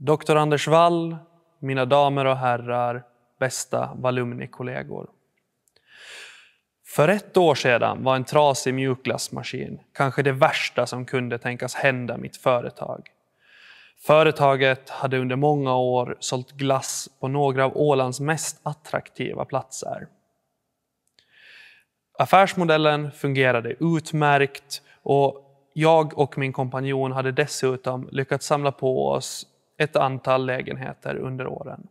Doktor Anders Wall, mina damer och herrar, bästa Valumni-kollegor. För ett år sedan var en trasig mjukglassmaskin kanske det värsta som kunde tänkas hända mitt företag. Företaget hade under många år sålt glass på några av Ålands mest attraktiva platser. Affärsmodellen fungerade utmärkt och jag och min kompanjon hade dessutom lyckats samla på oss ett antal lägenheter under åren.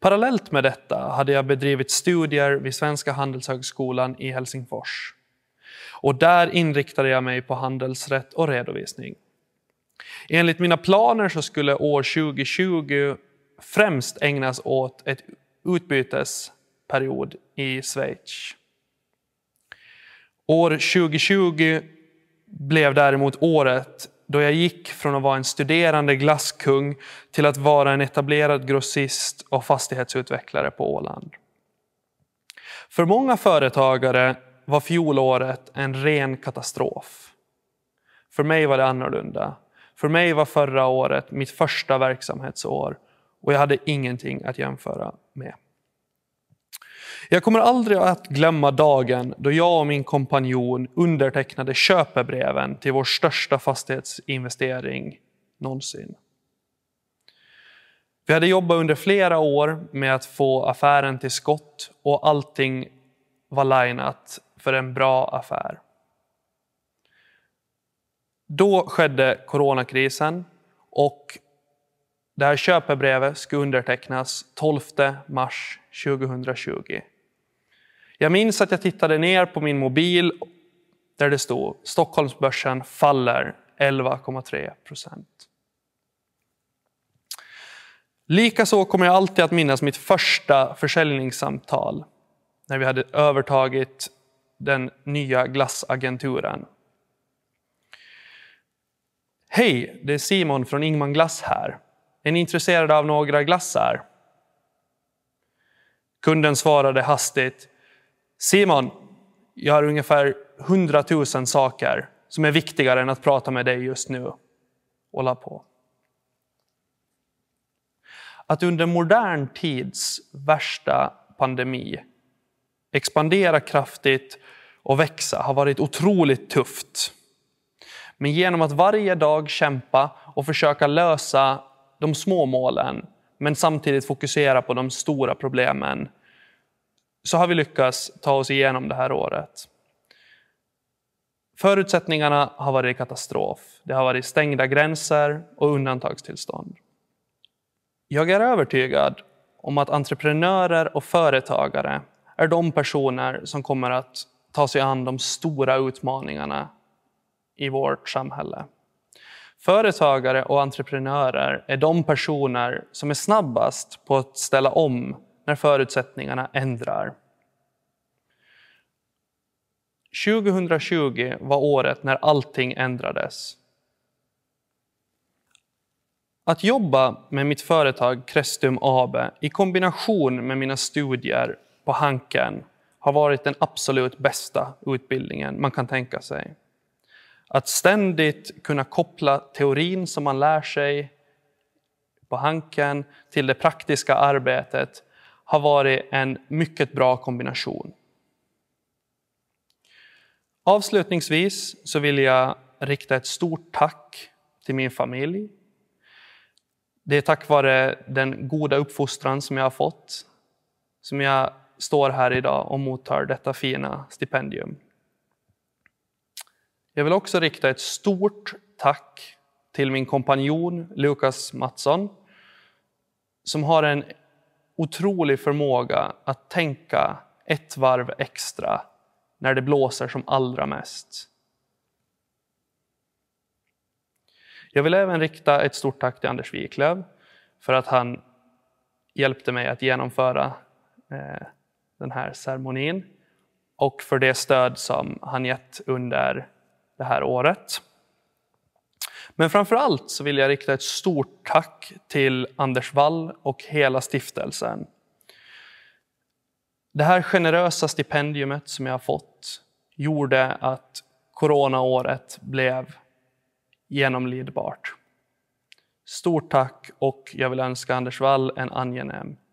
Parallellt med detta hade jag bedrivit studier vid Svenska Handelshögskolan i Helsingfors. Och där inriktade jag mig på handelsrätt och redovisning. Enligt mina planer så skulle år 2020 främst ägnas åt ett utbytesperiod i Schweiz. År 2020 blev däremot året då jag gick från att vara en studerande glasskung till att vara en etablerad grossist och fastighetsutvecklare på Åland. För många företagare var fjolåret en ren katastrof. För mig var det annorlunda. För mig var förra året mitt första verksamhetsår och jag hade ingenting att jämföra med. Jag kommer aldrig att glömma dagen då jag och min kompanjon undertecknade köpebreven till vår största fastighetsinvestering någonsin. Vi hade jobbat under flera år med att få affären till skott och allting var linat för en bra affär. Då skedde coronakrisen och det här köpebrevet skulle undertecknas 12 mars 2020. Jag minns att jag tittade ner på min mobil där det stod Stockholmsbörsen faller 11,3 procent. Likaså kommer jag alltid att minnas mitt första försäljningssamtal när vi hade övertagit den nya glassagenturen. Hej, det är Simon från Ingman Glass här. Är ni intresserade av några glassar? Kunden svarade hastigt Simon, jag har ungefär hundratusen saker som är viktigare än att prata med dig just nu. Och la på. Att under modern tids värsta pandemi expandera kraftigt och växa har varit otroligt tufft. Men genom att varje dag kämpa och försöka lösa de små målen men samtidigt fokusera på de stora problemen så har vi lyckats ta oss igenom det här året. Förutsättningarna har varit katastrof. Det har varit stängda gränser och undantagstillstånd. Jag är övertygad om att entreprenörer och företagare är de personer som kommer att ta sig an de stora utmaningarna i vårt samhälle. Företagare och entreprenörer är de personer som är snabbast på att ställa om när förutsättningarna ändrar. 2020 var året när allting ändrades. Att jobba med mitt företag Crestum AB i kombination med mina studier på Hanken har varit den absolut bästa utbildningen man kan tänka sig. Att ständigt kunna koppla teorin som man lär sig på Hanken till det praktiska arbetet har varit en mycket bra kombination. Avslutningsvis så vill jag rikta ett stort tack till min familj. Det är tack vare den goda uppfostran som jag har fått som jag står här idag och mottar detta fina stipendium. Jag vill också rikta ett stort tack till min kompanjon Lukas Mattsson som har en otrolig förmåga att tänka ett varv extra när det blåser som allra mest. Jag vill även rikta ett stort tack till Anders Wiklöv för att han hjälpte mig att genomföra eh, den här ceremonin och för det stöd som han gett under det här året. Men framför allt så vill jag rikta ett stort tack till Anders Wall och hela stiftelsen. Det här generösa stipendiumet som jag har fått gjorde att coronaåret blev genomlidbart. Stort tack och jag vill önska Anders Wall en angenäm